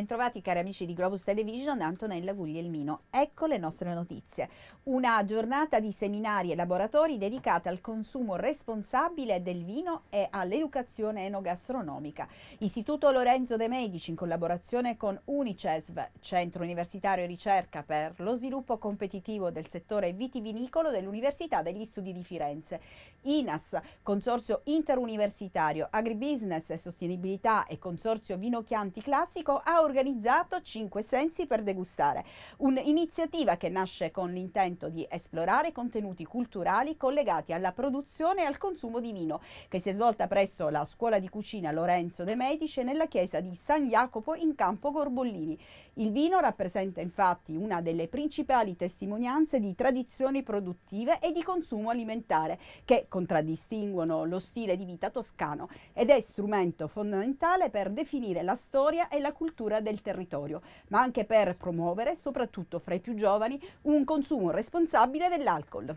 bentrovati cari amici di Globus Television, Antonella Guglielmino. Ecco le nostre notizie. Una giornata di seminari e laboratori dedicata al consumo responsabile del vino e all'educazione enogastronomica. Istituto Lorenzo De Medici in collaborazione con Unicesv, Centro Universitario Ricerca per lo sviluppo competitivo del settore vitivinicolo dell'Università degli Studi di Firenze. INAS, Consorzio Interuniversitario, Agribusiness e Sostenibilità e Consorzio Vino Chianti Classico ha organizzato 5 sensi per degustare, un'iniziativa che nasce con l'intento di esplorare contenuti culturali collegati alla produzione e al consumo di vino, che si è svolta presso la scuola di cucina Lorenzo De Medici e nella chiesa di San Jacopo in Campo Gorbollini. Il vino rappresenta infatti una delle principali testimonianze di tradizioni produttive e di consumo alimentare che contraddistinguono lo stile di vita toscano ed è strumento fondamentale per definire la storia e la cultura tutela del territorio, ma anche per promuovere, soprattutto fra i più giovani, un consumo responsabile dell'alcol.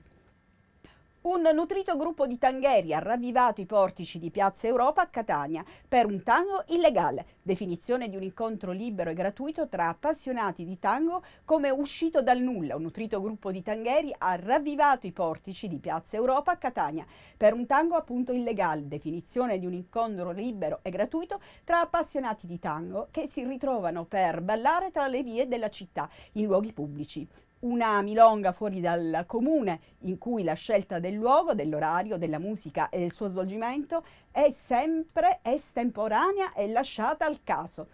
Un nutrito gruppo di tangheri ha ravvivato i portici di Piazza Europa a Catania per un tango illegale, definizione di un incontro libero e gratuito tra appassionati di tango come uscito dal nulla. Un nutrito gruppo di tangheri ha ravvivato i portici di Piazza Europa a Catania per un tango appunto illegale, definizione di un incontro libero e gratuito tra appassionati di tango che si ritrovano per ballare tra le vie della città, in luoghi pubblici una milonga fuori dal comune in cui la scelta del luogo, dell'orario, della musica e del suo svolgimento è sempre estemporanea e lasciata al caso,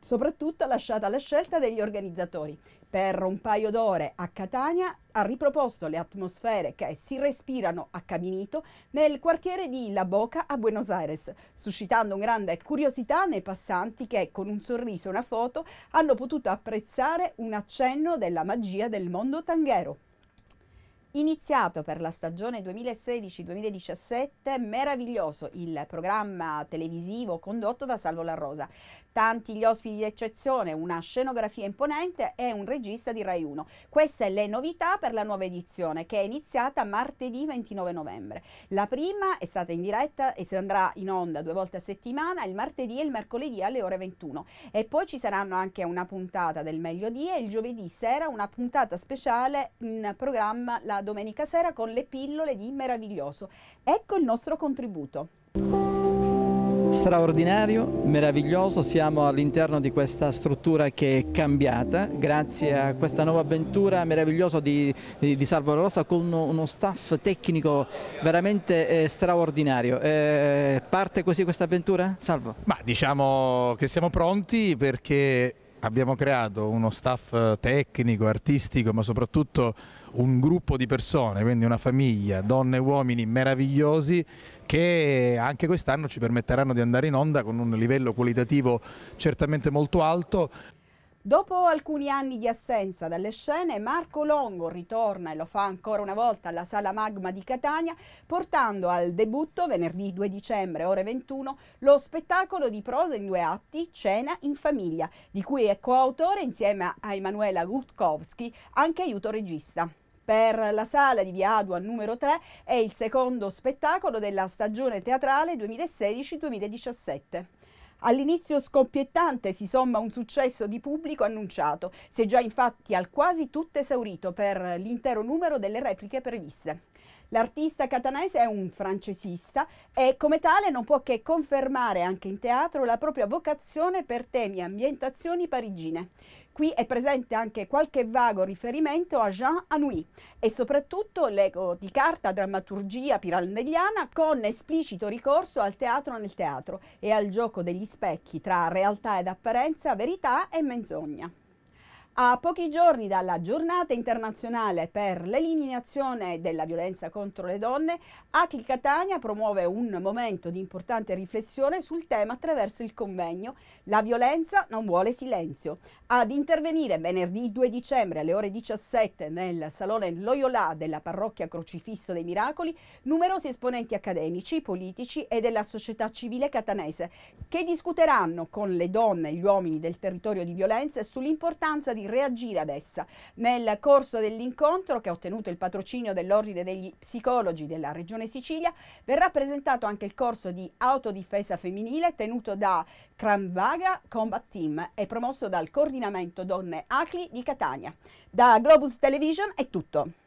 soprattutto lasciata alla scelta degli organizzatori per un paio d'ore a Catania ha riproposto le atmosfere che si respirano a Caminito nel quartiere di La Boca a Buenos Aires, suscitando un grande curiosità nei passanti che con un sorriso e una foto hanno potuto apprezzare un accenno della magia del mondo tanghero. Iniziato per la stagione 2016-2017, meraviglioso il programma televisivo condotto da Salvo La Rosa. Tanti gli ospiti eccezione, una scenografia imponente e un regista di Rai 1. Queste le novità per la nuova edizione che è iniziata martedì 29 novembre. La prima è stata in diretta e si andrà in onda due volte a settimana, il martedì e il mercoledì alle ore 21. E poi ci saranno anche una puntata del meglio di e il giovedì sera una puntata speciale in programma La domenica sera con le pillole di Meraviglioso. Ecco il nostro contributo. Straordinario, meraviglioso, siamo all'interno di questa struttura che è cambiata grazie a questa nuova avventura meravigliosa di, di, di, Salvo Rosa con uno, uno staff tecnico veramente eh, straordinario. Eh, parte così questa avventura? Salvo? Ma diciamo che siamo pronti perché abbiamo creato uno staff eh, tecnico, artistico, ma soprattutto un gruppo di persone, quindi una famiglia, donne e uomini meravigliosi che anche quest'anno ci permetteranno di andare in onda con un livello qualitativo certamente molto alto. Dopo alcuni anni di assenza dalle scene, Marco Longo ritorna e lo fa ancora una volta alla Sala Magma di Catania, portando al debutto venerdì 2 dicembre ore 21 lo spettacolo di prosa in due atti Cena in famiglia, di cui è coautore insieme a Emanuela Gutkowski, anche aiuto regista. Per la sala di Via Adua numero 3 è il secondo spettacolo della stagione teatrale 2016-2017. All'inizio scoppiettante si somma un successo di pubblico annunciato, si è già infatti al quasi tutto esaurito per l'intero numero delle repliche previste. L'artista catanese è un francesista e come tale non può che confermare anche in teatro la propria vocazione per temi e ambientazioni parigine. Qui è presente anche qualche vago riferimento a Jean Anoui e soprattutto l'eco di carta drammaturgia piralnegliana con esplicito ricorso al teatro nel teatro e al gioco degli specchi tra realtà ed apparenza, verità e menzogna. A pochi giorni dalla giornata internazionale per l'eliminazione della violenza contro le donne, ACLI Catania promuove un momento di importante riflessione sul tema attraverso il convegno La violenza non vuole silenzio. Ad intervenire venerdì 2 dicembre alle ore 17 nel Salone Loyola della parrocchia Crocifisso dei Miracoli, numerosi esponenti accademici, politici e della società civile catanese che discuteranno con le donne e gli uomini del territorio di violenza sull'importanza di reagire ad essa. Nel corso dell'incontro, che ha ottenuto il patrocinio dell'Ordine degli Psicologi della Regione Sicilia, verrà presentato anche il corso di autodifesa femminile tenuto da Cramvaga Combat Team e promosso dal coordinamento Donne Acli di Catania. Da Globus Television è tutto.